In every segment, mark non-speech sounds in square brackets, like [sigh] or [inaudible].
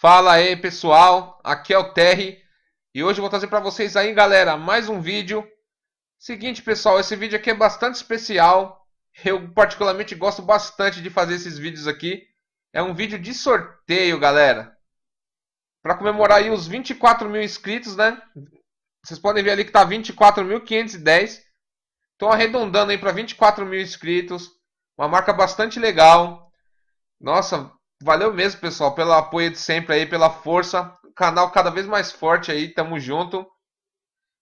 Fala aí pessoal, aqui é o Terry e hoje eu vou trazer para vocês aí galera mais um vídeo. Seguinte pessoal, esse vídeo aqui é bastante especial, eu particularmente gosto bastante de fazer esses vídeos aqui. É um vídeo de sorteio galera, para comemorar aí os 24 mil inscritos né, vocês podem ver ali que tá 24.510, estão arredondando aí para 24 mil inscritos, uma marca bastante legal. Nossa, Valeu mesmo, pessoal, pelo apoio de sempre aí, pela força. O canal cada vez mais forte aí, tamo junto.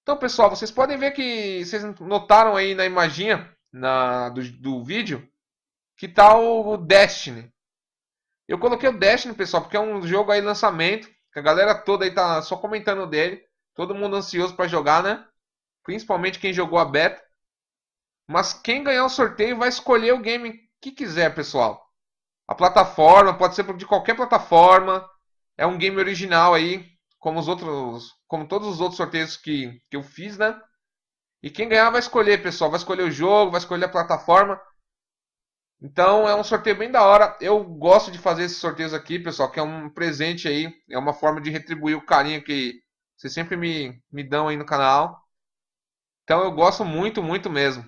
Então, pessoal, vocês podem ver que vocês notaram aí na imaginha na, do, do vídeo que tal tá o Destiny. Eu coloquei o Destiny, pessoal, porque é um jogo aí lançamento, que a galera toda aí tá só comentando dele. Todo mundo ansioso para jogar, né? Principalmente quem jogou a beta. Mas quem ganhar o sorteio vai escolher o game que quiser, pessoal. A plataforma pode ser de qualquer plataforma. É um game original aí, como os outros, como todos os outros sorteios que, que eu fiz, né? E quem ganhar vai escolher, pessoal. Vai escolher o jogo, vai escolher a plataforma. Então é um sorteio bem da hora. Eu gosto de fazer esses sorteios aqui, pessoal, que é um presente aí. É uma forma de retribuir o carinho que vocês sempre me, me dão aí no canal. Então eu gosto muito, muito mesmo.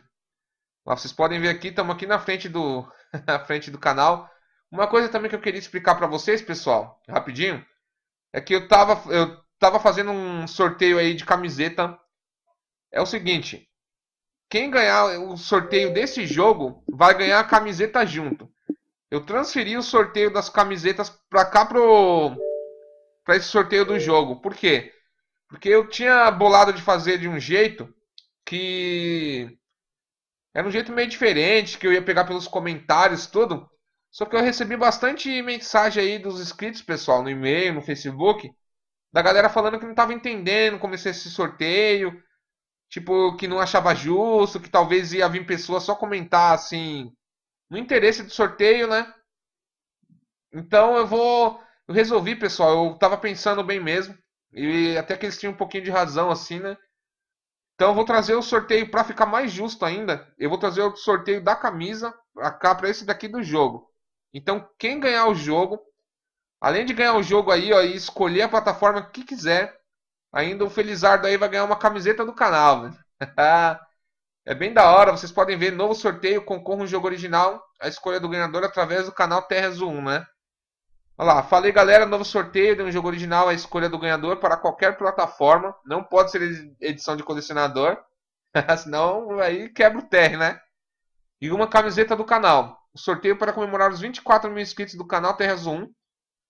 vocês podem ver aqui, estamos aqui na frente do, [laughs] na frente do canal. Uma coisa também que eu queria explicar para vocês, pessoal, rapidinho, é que eu tava, eu tava fazendo um sorteio aí de camiseta. É o seguinte, quem ganhar o sorteio desse jogo vai ganhar a camiseta junto. Eu transferi o sorteio das camisetas para cá pro para esse sorteio do jogo. Por quê? Porque eu tinha bolado de fazer de um jeito que era um jeito meio diferente, que eu ia pegar pelos comentários tudo. Só que eu recebi bastante mensagem aí dos inscritos, pessoal, no e-mail, no Facebook, da galera falando que não estava entendendo como ia esse sorteio, tipo, que não achava justo, que talvez ia vir pessoa só comentar assim, no interesse do sorteio, né? Então eu vou. Eu resolvi, pessoal, eu estava pensando bem mesmo. E até que eles tinham um pouquinho de razão, assim, né? Então eu vou trazer o sorteio para ficar mais justo ainda. Eu vou trazer o sorteio da camisa pra cá, pra esse daqui do jogo. Então, quem ganhar o jogo, além de ganhar o jogo aí ó, e escolher a plataforma que quiser, ainda o Felizardo aí vai ganhar uma camiseta do canal. Né? [laughs] é bem da hora, vocês podem ver novo sorteio, concorra um jogo original, a escolha do ganhador através do canal Terra 1, né? Olha lá, falei galera, novo sorteio de um jogo original, a escolha do ganhador para qualquer plataforma, não pode ser edição de colecionador, [laughs] senão aí quebra o TR, né? E uma camiseta do canal o sorteio para comemorar os 24 mil inscritos do canal Terra Zoom.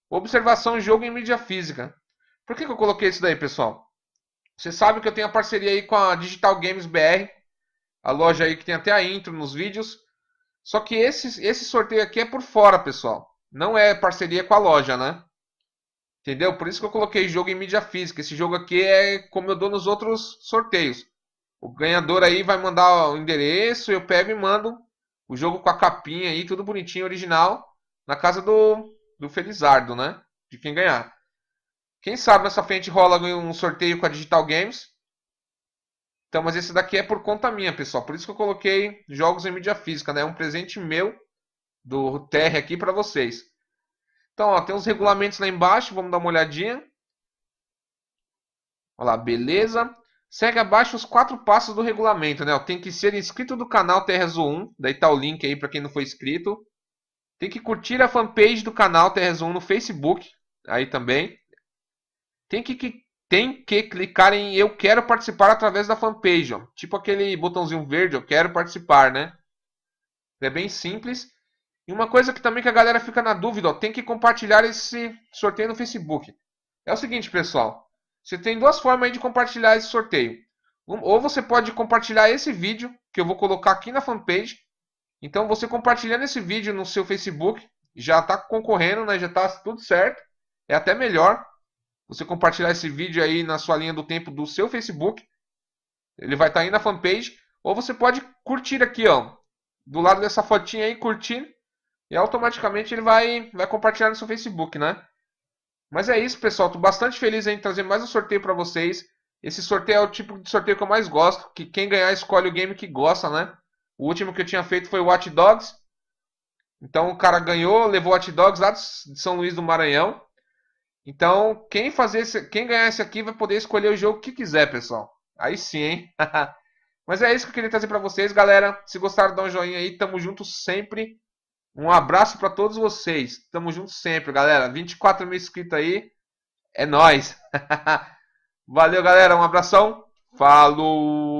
Observação jogo em mídia física. Por que, que eu coloquei isso daí, pessoal? Você sabe que eu tenho a parceria aí com a Digital Games BR, a loja aí que tem até a intro nos vídeos. Só que esse, esse sorteio aqui é por fora, pessoal. Não é parceria com a loja, né? Entendeu? Por isso que eu coloquei jogo em mídia física. Esse jogo aqui é como eu dou nos outros sorteios. O ganhador aí vai mandar o endereço, eu pego e mando o jogo com a capinha aí, tudo bonitinho, original, na casa do, do Felizardo, né? De quem ganhar. Quem sabe nessa frente rola um sorteio com a Digital Games. Então, mas esse daqui é por conta minha, pessoal. Por isso que eu coloquei jogos em mídia física, né? É um presente meu do TR aqui para vocês. Então, ó, tem os regulamentos lá embaixo, vamos dar uma olhadinha. Olha lá, beleza. Segue abaixo os quatro passos do regulamento, né? Tem que ser inscrito do canal Terrezo 1, daí tá o link aí para quem não foi inscrito. Tem que curtir a fanpage do canal Terrezo 1 no Facebook, aí também. Tem que, que, tem que clicar em eu quero participar através da fanpage, ó. tipo aquele botãozinho verde, eu quero participar, né? É bem simples. E uma coisa que também que a galera fica na dúvida, ó, tem que compartilhar esse sorteio no Facebook. É o seguinte, pessoal. Você tem duas formas aí de compartilhar esse sorteio. Ou você pode compartilhar esse vídeo, que eu vou colocar aqui na fanpage. Então, você compartilhando esse vídeo no seu Facebook, já está concorrendo, né? já está tudo certo. É até melhor você compartilhar esse vídeo aí na sua linha do tempo do seu Facebook. Ele vai estar tá aí na fanpage. Ou você pode curtir aqui, ó. Do lado dessa fotinha aí, curtir. E automaticamente ele vai, vai compartilhar no seu Facebook, né? Mas é isso, pessoal. Estou bastante feliz em trazer mais um sorteio para vocês. Esse sorteio é o tipo de sorteio que eu mais gosto, que quem ganhar escolhe o game que gosta, né? O último que eu tinha feito foi o Watch Dogs. Então o cara ganhou, levou Watch Dogs lá de São Luís do Maranhão. Então, quem fazer esse, quem ganhar esse aqui vai poder escolher o jogo que quiser, pessoal. Aí sim, hein? [laughs] Mas é isso que eu queria trazer para vocês, galera. Se gostaram, dá um joinha aí. Tamo junto sempre. Um abraço para todos vocês. Tamo junto sempre, galera. 24 mil inscritos aí. É nós. [laughs] Valeu, galera. Um abração. Falou!